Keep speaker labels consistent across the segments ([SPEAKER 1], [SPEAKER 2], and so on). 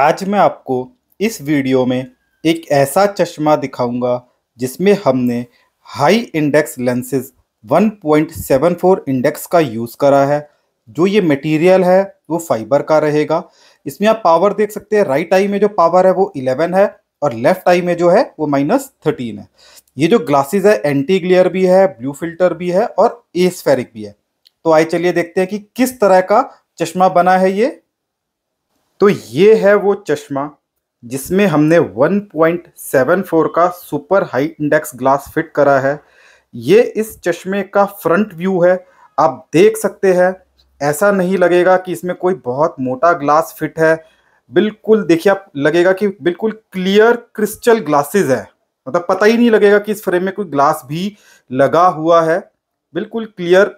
[SPEAKER 1] आज मैं आपको इस वीडियो में एक ऐसा चश्मा दिखाऊंगा जिसमें हमने हाई इंडेक्स लेंसेज 1.74 इंडेक्स का यूज़ करा है जो ये मटेरियल है वो फाइबर का रहेगा इसमें आप पावर देख सकते हैं राइट आई में जो पावर है वो 11 है और लेफ्ट आई में जो है वो माइनस थर्टीन है ये जो ग्लासेस है एंटी ग्लेयर भी है ब्लू फिल्टर भी है और एस्फेरिक भी है तो आइए चलिए देखते हैं कि किस तरह का चश्मा बना है ये तो ये है वो चश्मा जिसमें हमने 1.74 का super high index glass fit करा है ये इस चश्मे का फ्रंट व्यू है आप देख सकते हैं ऐसा नहीं लगेगा कि इसमें कोई बहुत मोटा ग्लास फिट है बिल्कुल देखिए आप लगेगा कि बिल्कुल क्लियर क्रिस्टल ग्लासेस है मतलब पता ही नहीं लगेगा कि इस फ्रेम में कोई ग्लास भी लगा हुआ है बिल्कुल क्लियर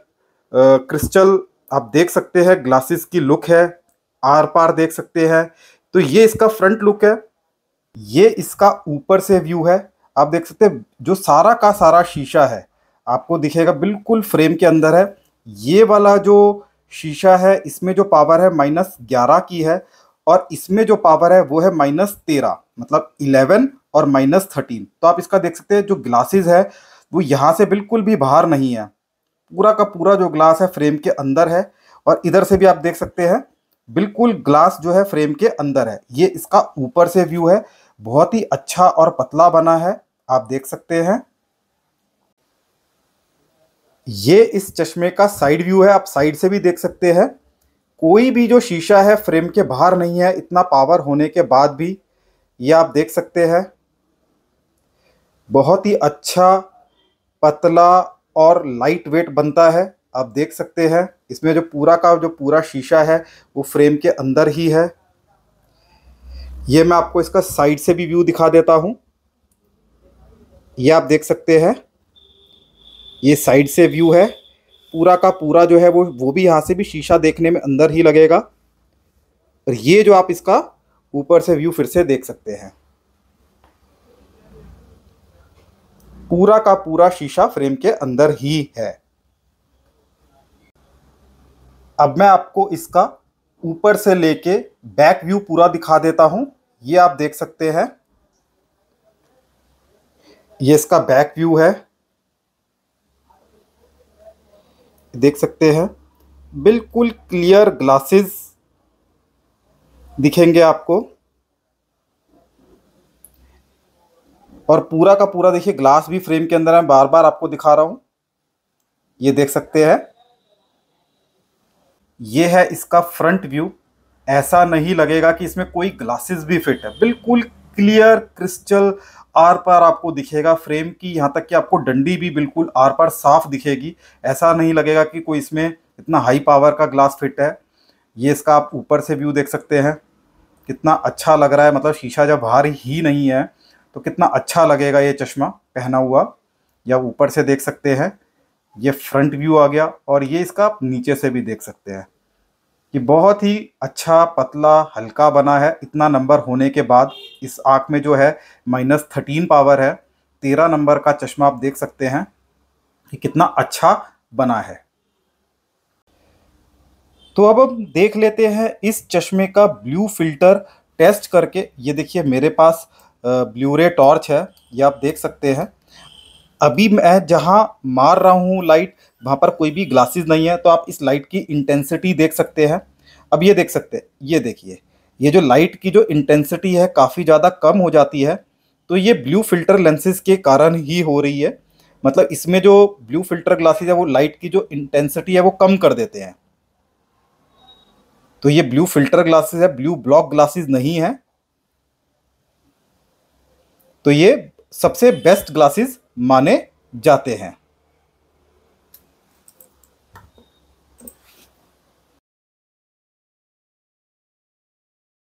[SPEAKER 1] क्रिस्टल आप देख सकते हैं ग्लासेस की लुक है आर पार देख सकते हैं तो ये इसका फ्रंट लुक है ये इसका ऊपर से व्यू है आप देख सकते हैं जो सारा का सारा शीशा है आपको दिखेगा बिल्कुल फ्रेम के अंदर है ये वाला जो शीशा है इसमें जो पावर है माइनस ग्यारह की है और इसमें जो पावर है वो है माइनस तेरह मतलब इलेवन और माइनस थर्टीन तो आप इसका देख सकते हैं जो ग्लासेस है वो यहाँ से बिल्कुल भी बाहर नहीं है पूरा का पूरा जो ग्लास है फ्रेम के अंदर है और इधर से भी आप देख सकते हैं बिल्कुल ग्लास जो है फ्रेम के अंदर है ये इसका ऊपर से व्यू है बहुत ही अच्छा और पतला बना है आप देख सकते हैं ये इस चश्मे का साइड व्यू है आप साइड से भी देख सकते हैं कोई भी जो शीशा है फ्रेम के बाहर नहीं है इतना पावर होने के बाद भी ये आप देख सकते हैं बहुत ही अच्छा पतला और लाइट वेट बनता है आप देख सकते हैं इसमें जो पूरा का जो पूरा शीशा है वो फ्रेम के अंदर ही है ये मैं आपको इसका साइड से भी व्यू दिखा देता हूँ ये आप देख सकते हैं ये साइड से व्यू है पूरा का पूरा जो है वो वो भी यहाँ से भी शीशा देखने में अंदर ही लगेगा और ये जो आप इसका ऊपर से व्यू फिर से देख सकते हैं पूरा का पूरा शीशा फ्रेम के अंदर ही है अब मैं आपको इसका ऊपर से लेके बैक व्यू पूरा दिखा देता हूं ये आप देख सकते हैं ये इसका बैक व्यू है देख सकते हैं बिल्कुल क्लियर ग्लासेस दिखेंगे आपको और पूरा का पूरा देखिए ग्लास भी फ्रेम के अंदर है बार बार आपको दिखा रहा हूं ये देख सकते हैं ये है इसका फ्रंट व्यू ऐसा नहीं लगेगा कि इसमें कोई ग्लासेस भी फिट है बिल्कुल क्लियर क्रिस्टल आर पार आपको दिखेगा फ्रेम की यहाँ तक कि आपको डंडी भी बिल्कुल आर पार साफ दिखेगी ऐसा नहीं लगेगा कि कोई इसमें इतना हाई पावर का ग्लास फिट है ये इसका आप ऊपर से व्यू देख सकते हैं कितना अच्छा लग रहा है मतलब शीशा जब बाहर ही नहीं है तो कितना अच्छा लगेगा ये चश्मा पहना हुआ या ऊपर से देख सकते हैं ये फ्रंट व्यू आ गया और ये इसका आप नीचे से भी देख सकते हैं ये बहुत ही अच्छा पतला हल्का बना है इतना नंबर होने के बाद इस आँख में जो है माइनस थर्टीन पावर है तेरह नंबर का चश्मा आप देख सकते हैं कि कितना अच्छा बना है तो अब हम देख लेते हैं इस चश्मे का ब्लू फिल्टर टेस्ट करके ये देखिए मेरे पास ब्लूरे टॉर्च है ये आप देख सकते हैं अभी मैं जहां मार रहा हूँ लाइट वहाँ पर कोई भी ग्लासेस नहीं है तो आप इस लाइट की इंटेंसिटी देख सकते हैं अब ये देख सकते हैं ये देखिए ये जो लाइट की जो इंटेंसिटी है काफ़ी ज़्यादा कम हो जाती है तो ये ब्लू फिल्टर लेंसेज के कारण ही हो रही है मतलब इसमें जो ब्लू फिल्टर ग्लासेज है वो लाइट की जो इंटेंसिटी है वो कम कर देते हैं तो ये ब्लू फिल्टर ग्लासेस है ब्लू ब्लॉक ग्लासेस नहीं है तो ये सबसे बेस्ट ग्लासेस माने जाते हैं